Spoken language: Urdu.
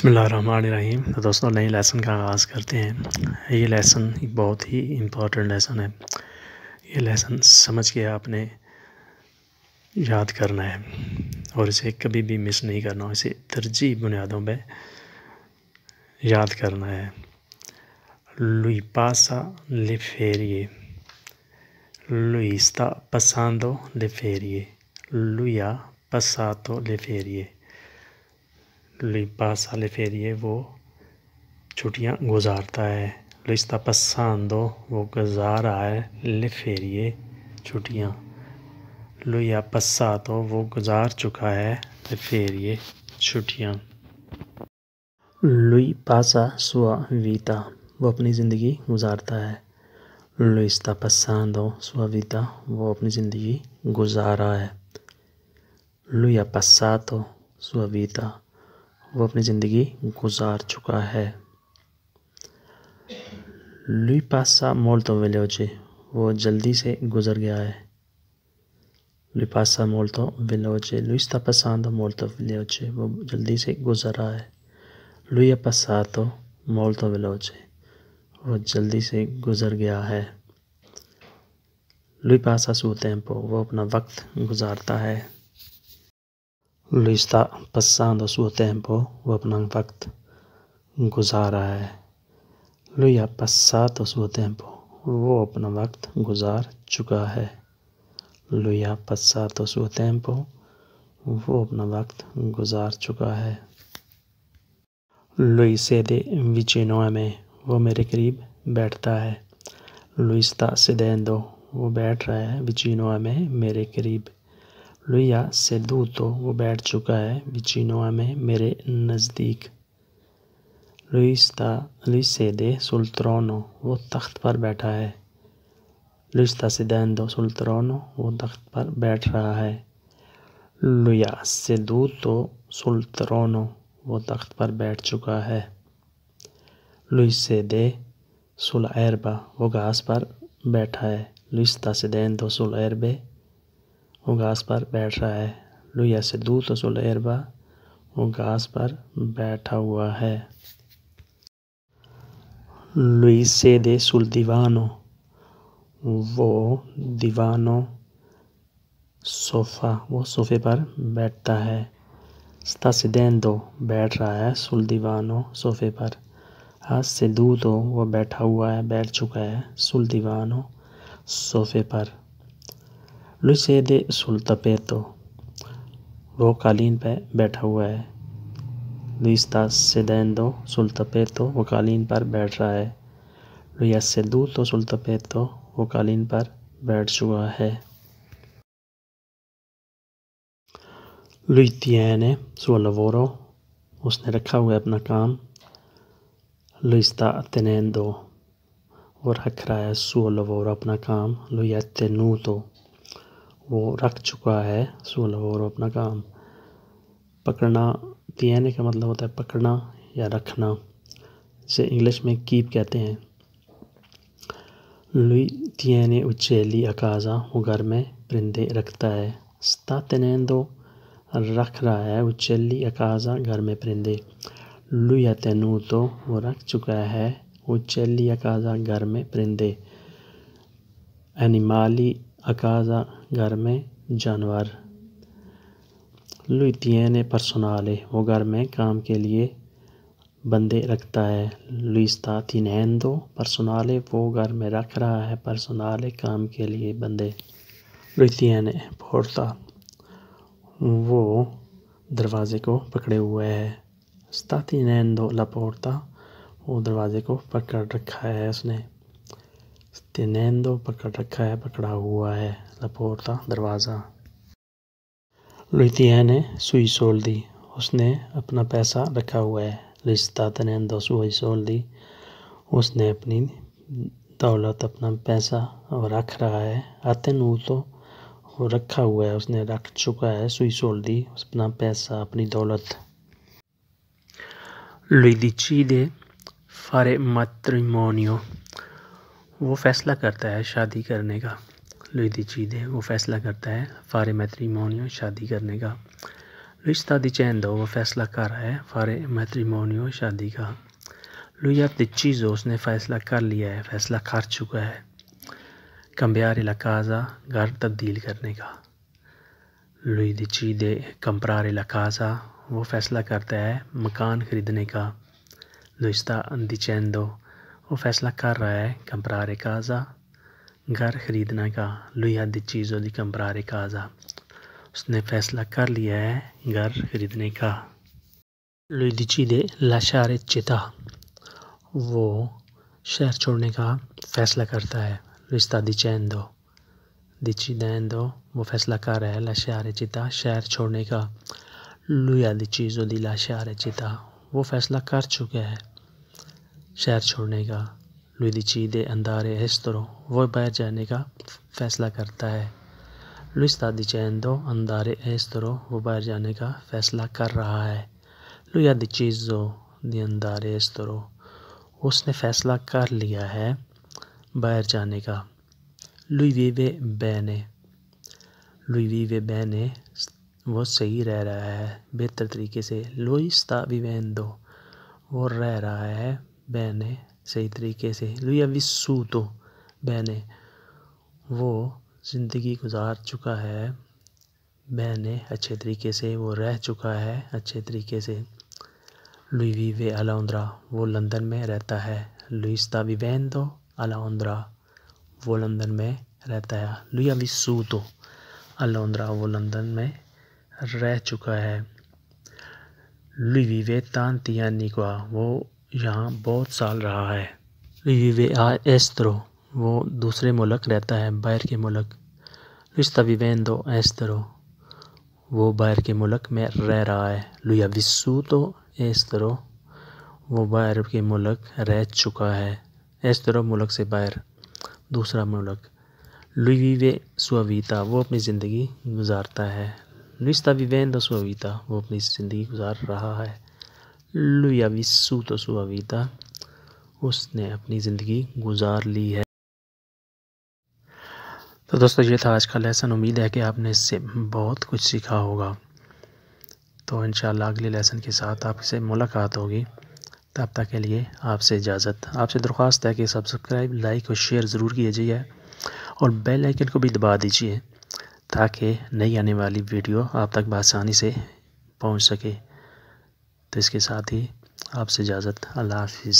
بسم اللہ الرحمن الرحیم دوستوں نئی لیسن کا آغاز کرتے ہیں یہ لیسن بہت ہی امپورٹنٹ لیسن ہے یہ لیسن سمجھ کے آپ نے یاد کرنا ہے اور اسے کبھی بھی مس نہیں کرنا اسے ترجیح بنیادوں پہ یاد کرنا ہے لوئی پاسا لفیریے لوئستہ پساندو دو لفیریے لویا پساتو لفیریے لباس پاسا لفیریے وہ چھٹیاں گزارتا ہے لئستہ پسان دو وہ گزارا ہے لفیریے چھٹیاں لویا پسا تو وہ گزار چکا ہے لفیریے چھٹیاں لوی پاسا سوا ویتا وہ اپنی زندگی گزارتا ہے لئستہ پسان دو ویتا وہ اپنی زندگی گزارا ہے لویا تو سوا ویتا وہ اپنی زندگی گزار چکا ہے لوئی پاسا مول تو جی، وہ جلدی سے گزر گیا ہے لوئی پاسا مول تو ولوچے جی، ستا تو مول تو جی، وہ جلدی سے گزر رہا ہے لوئی پساتو تو مول تو وہ جلدی سے گزر گیا ہے لوئی پاسا سو تیمپو وہ اپنا وقت گزارتا ہے لئستہ پساند و سوتے پو وہ اپنا وقت گزار رہا ہے لویا پسات و سوتے پو وہ اپنا وقت گزار چکا ہے لویا پسات و سو تہم پو وہ اپنا وقت گزار چکا ہے لوئی سے دے وجینوا میں وہ میرے قریب بیٹھتا ہے لئستہ سے دین دو وہ بیٹھ رہا ہے وجینوا میں میرے قریب لویا سے دو تو وہ بیٹھ چکا ہے وچینوا میں میرے نزدیک لوئستا لئی سے دے وہ تخت پر بیٹھا ہے لوئستا سے دین دو وہ تخت پر بیٹھ رہا ہے لیا سے دو تو سلطرونو وہ تخت پر بیٹھ چکا ہے لئی سے دے وہ گھاس پر بیٹھا ہے لوئستا سے دین دو وہ گھاس پر بیٹھ رہا ہے لویا سے دو تو اربا وہ گھاس پر بیٹھا ہوا ہے لوئی سے دے سل دیوانو وہ دیوانو صوفہ وہ صوفے پر بیٹھتا ہے سے دین دو بیٹھ رہا ہے سل دیوانو صوفے پر ہاتھ سے دو تو وہ بیٹھا ہوا ہے بیٹھ چکا ہے سل دیوانو صوفے پر لسے دے سلطے تو وہ قالین پہ بیٹھا ہوا ہے لئستہ سے دین دو سلطپے تو وہ قالین پر بیٹھ رہا ہے لوہیات سے لو تو سلطپ تو وہ قالین پر بیٹھ چکا ہے لئیتین سو الورو اس نے رکھا ہوا ہے اپنا کام لہتے تنین دو وہ رکھ رہا ہے سو لوورو اپنا کام لوہیت نو تو وہ رکھ چکا ہے سولہ اور اپنا کام پکڑنا تینے کا مطلب ہوتا ہے پکڑنا یا رکھنا جسے انگلش میں کیپ کہتے ہیں لئی تینے اچیلی اکازا وہ گھر میں پرندے رکھتا ہے ستا تین دو رکھ رہا ہے او اکازا گھر میں پرندے لوی یا تینو تو وہ رکھ چکا ہے وہ اکازا گھر میں پرندے انیمالی اکازا گھر میں جانور لتیا نے پرسونالے وہ گھر میں کام کے لیے بندے رکھتا ہے لاتی نیندو پر سونالے وہ گھر میں رکھ رہا ہے پرسنال کام کے لیے بندے لوئی تین پہورتا وہ دروازے کو پکڑے ہوئے ہے ستا دو لپوڑتا وہ دروازے کو پکڑ رکھا ہے اس نے نیند پکڑ رکھا ہے پکڑا ہوا ہے لپورتا کا دروازہ لئیتیا نے سوئی سول دی اس نے اپنا پیسہ رکھا ہوا ہے لچتا تو نیند سوئی سول دی اس نے اپنی دولت اپنا پیسہ رکھ رہا ہے آتے نو تو رکھا ہوا ہے اس نے رکھ چکا ہے سوئی سول دی اپنا پیسہ اپنی دولت لے سارے ماتر مونی وہ فیصلہ کرتا ہے شادی کرنے کا لوئی چی دے وہ فیصلہ کرتا ہے فارے میتری مونیو شادی کرنے کا دی دچین دو وہ فیصلہ کر رہا ہے فارے میتری مونیو شادی کا لوہیا دچیزو اس نے فیصلہ کر لیا ہے فیصلہ کر چکا ہے کمبیار لکازا گھر تبدیل کرنے کا لوئی دچیدے کمپرار لکازا وہ فیصلہ کرتا ہے مکان خریدنے کا لوئستہ دچین دو وہ فیصلہ کر رہا ہے کمپرار کازا گھر خریدنے کا دی چیزوں دی کمپرار کازا اس نے فیصلہ کر لیا ہے گھر خریدنے کا دی دے لاشار چتا وہ شہر چھوڑنے کا فیصلہ کرتا ہے رشتہ دی چین دو دین دو وہ فیصلہ کر رہا ہے لاشار چتا شہر چھوڑنے کا دی چیزوں دی لاشار چتا وہ فیصلہ کر چکے ہے شہر چھوڑنے کا لوہید چی دے اندھارے ایشترو وہ باہر جانے کا فیصلہ کرتا ہے لوئستی چین دو اندھارے ایسٹرو وہ باہر جانے کا فیصلہ کر رہا ہے لوہیا دیز دو اندھارے ایسٹرو اس نے فیصلہ کر لیا ہے باہر جانے کا لوئی ویوے بین لوئی ویو بینے وہ صحیح رہ رہا ہے بہتر طریقے سے لوئست دو وہ رہ رہا ہے بہن صحیح طریقے سے لویا و سو تو بہنے وہ زندگی گزار چکا ہے بہن اچھے طریقے سے وہ رہ چکا ہے اچھے طریقے سے لوئی وی وے الندرا وہ لندن میں رہتا ہے لوئستہ وی بین تو الاؤندرا وہ لندن میں رہتا ہے لویا و سو تو الندرا وہ لندن میں رہ چکا ہے لو وی وے تانتی نی کو وہ یہاں بہت سال رہا ہے لی وی وہ دوسرے ملک رہتا ہے باہر کے ملک رشتہ وین دو ایسترو وہ باہر کے ملک میں رہ رہا ہے لیا وسو تو ایسترو وہ باہر کے ملک رہ چکا ہے ایسترو ملک سے باہر دوسرا ملک لو وی وے سو وہ اپنی زندگی گزارتا ہے لستہ وین سوویتا سو وہ اپنی زندگی گزار رہا ہے لویاوی سو تو سوا ویتا اس نے اپنی زندگی گزار لی ہے تو دوستو یہ تھا آج کا لیسن امید ہے کہ آپ نے اس سے بہت کچھ سیکھا ہوگا تو انشاءاللہ اگلی اگلے لیسن کے ساتھ آپ سے ملاقات ہوگی تب تک کے لیے آپ سے اجازت آپ سے درخواست ہے کہ سبسکرائب لائک اور شیئر ضرور کیجیے اور بیل آئیکن کو بھی دبا دیجیے تاکہ نئی آنے والی ویڈیو آپ تک بآسانی سے پہنچ سکے تو اس کے ساتھ ہی آپ سے اجازت اللہ حافظ